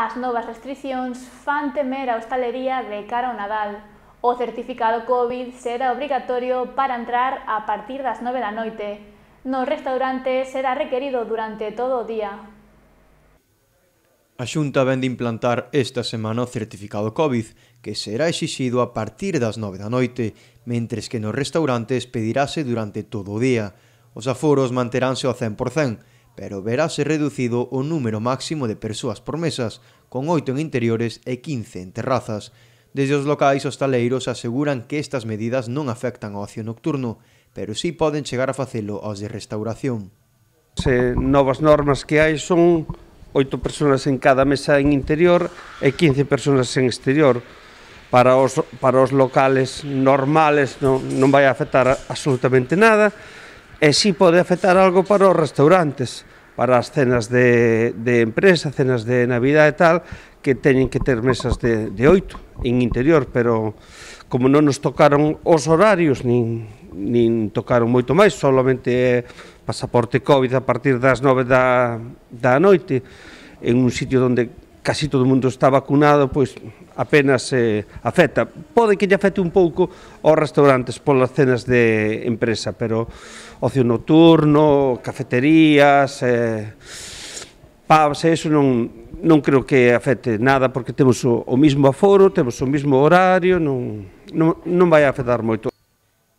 As novas restricións fan temer a hostalería de cara ao Nadal. O certificado COVID será obrigatorio para entrar a partir das 9 da noite. No restaurante será requerido durante todo o día. A Xunta vende implantar esta semana o certificado COVID, que será exixido a partir das 9 da noite, mentres que nos restaurantes pedirase durante todo o día. Os aforos manteránse ao 100%, pero verase reducido o número máximo de persoas por mesas, con 8 en interiores e 15 en terrazas. Desde os locais hostaleiros aseguran que estas medidas non afectan ao ocio nocturno, pero sí poden chegar a facelo aos de restauración. Se novas normas que hai son 8 persoas en cada mesa en interior e 15 persoas en exterior. Para os, para os locales normales non, non vai afectar absolutamente nada, e si pode afectar algo para os restaurantes, para as cenas de, de empresa, cenas de Navidad e tal, que teñen que ter mesas de, de oito en interior, pero como non nos tocaron os horarios, nin, nin tocaron moito máis, solamente pasaporte COVID a partir das nove da, da noite, en un sitio onde casi todo o mundo está vacunado, pois apenas eh, afecta. Pode que lle afecte un pouco aos restaurantes polas cenas de empresa, pero ocio nocturno, cafeterías, eh, pubs, eso non, non creo que afecte nada porque temos o, o mismo aforo, temos o mismo horario, non, non, non vai afectar moito.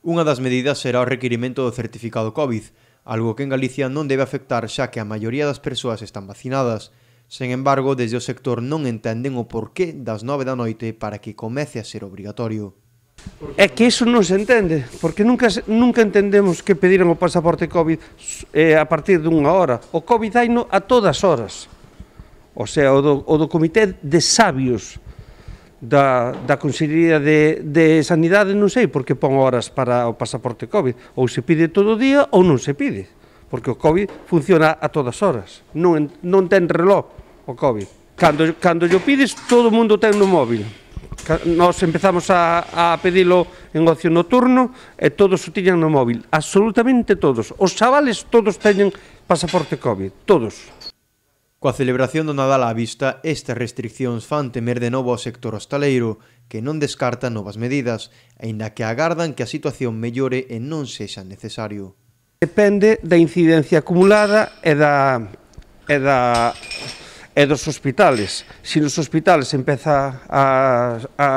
Unha das medidas será o requerimento do certificado COVID, algo que en Galicia non debe afectar xa que a maioría das persoas están vacinadas, Sen embargo, desde o sector non entenden o porqué das nove da noite para que comece a ser obrigatorio. É que iso non se entende, porque nunca, nunca entendemos que pediran o pasaporte COVID eh, a partir dunha hora. O COVID hai no, a todas horas. O sea, o do, o do Comité de Sabios da, da Consellería de, de Sanidade non sei porque pon horas para o pasaporte COVID. Ou se pide todo o día ou non se pide. Porque o COVID funciona a todas horas. Non, non ten reloj o COVID. Cando, cando yo pides, todo o mundo ten no móvil. Nos empezamos a, a pedilo en ocio nocturno e todos o tiñan no móvil, absolutamente todos. Os chavales todos teñen pasaporte COVID, todos. Coa celebración do Nadal á vista, estas restriccións fan temer de novo ao sector hostaleiro, que non descarta novas medidas, aínda que agardan que a situación mellore e non sexa necesario. Depende da incidencia acumulada e da, e da e dos hospitales. Se nos hospitales empeza a, a,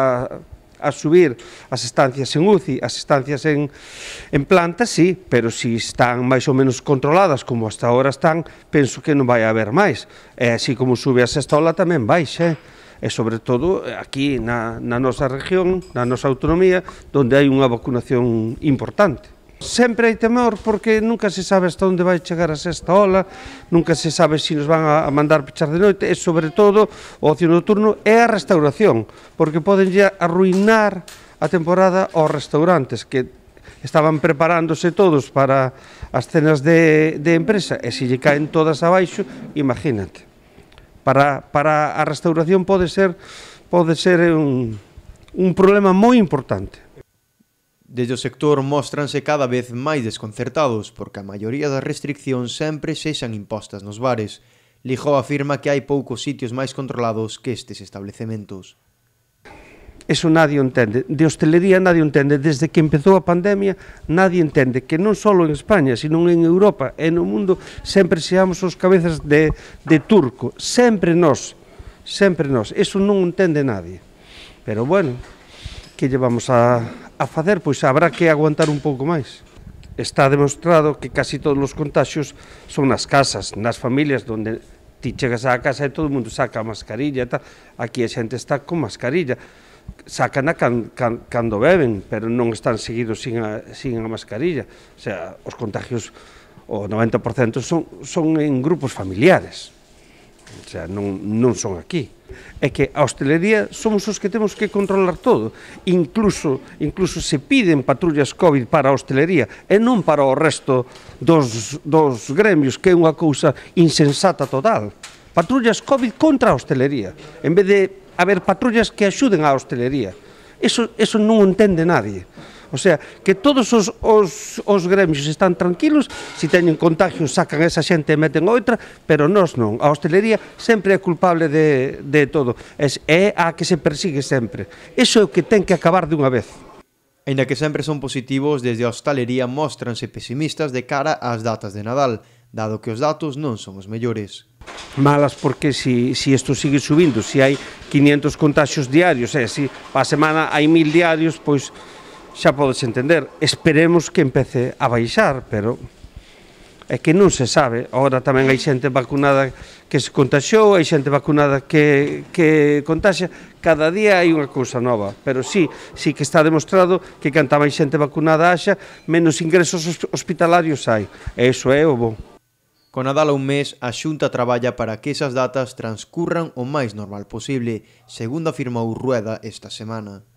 a subir as estancias en UCI, as estancias en, en planta, sí, pero se si están máis ou menos controladas como hasta ahora están, penso que non vai haber máis. E así como sube a sexta ola tamén baixa, eh? e sobre todo aquí na, na nosa región, na nosa autonomía, donde hai unha vacunación importante. Sempre hai temor porque nunca se sabe hasta onde vai chegar a sexta ola, nunca se sabe se si nos van a mandar pechar de noite e, sobre todo, o ocio nocturno é a restauración, porque poden arruinar a temporada aos restaurantes que estaban preparándose todos para as cenas de, de empresa e se lle caen todas abaixo, imagínate. Para, para a restauración pode ser pode ser un, un problema moi importante. Desde o sector mostranse cada vez máis desconcertados porque a maioría das restriccións sempre sexan impostas nos bares. Lijó afirma que hai poucos sitios máis controlados que estes establecementos. Eso nadie entende. De hostelería nadie entende. Desde que empezou a pandemia, nadie entende que non só en España, sino en Europa e no mundo sempre seamos os cabezas de, de turco. Sempre nós. Sempre nós. Eso non entende nadie. Pero bueno, que lle vamos a, a facer? Pois habrá que aguantar un pouco máis. Está demostrado que casi todos os contagios son nas casas, nas familias, donde ti chegas á casa e todo o mundo saca a mascarilla e tal. Aquí a xente está con mascarilla. Sacan a can, can, cando beben, pero non están seguidos sin a, sin a mascarilla. O sea, os contagios, o 90% son, son en grupos familiares. O sea, non, non son aquí é que a hostelería somos os que temos que controlar todo. Incluso incluso se piden patrullas COVID para a hostelería e non para o resto dos, dos gremios, que é unha cousa insensata total. Patrullas COVID contra a hostelería, en vez de haber patrullas que axuden á hostelería. Eso, eso non entende nadie. O sea, que todos os, os, os gremios están tranquilos, se si teñen contagios sacan esa xente e meten outra, pero nós non. A hostelería sempre é culpable de, de todo. Es, é a que se persigue sempre. Eso é o que ten que acabar dunha vez. Ainda que sempre son positivos, desde a hostelería mostranse pesimistas de cara ás datas de Nadal, dado que os datos non son os mellores malas porque si, si isto sigue subindo, si hai 500 contagios diarios, eh, si a semana hai 1000 diarios, pois xa podes entender, esperemos que empece a baixar, pero é que non se sabe. Ahora tamén hai xente vacunada que se contaxou, hai xente vacunada que, que contaxa. Cada día hai unha cousa nova, pero sí, sí que está demostrado que canta máis xente vacunada haxa, menos ingresos hospitalarios hai. E iso é o bo. Con Nadal a un mes, a Xunta traballa para que esas datas transcurran o máis normal posible, segundo afirmou Rueda esta semana.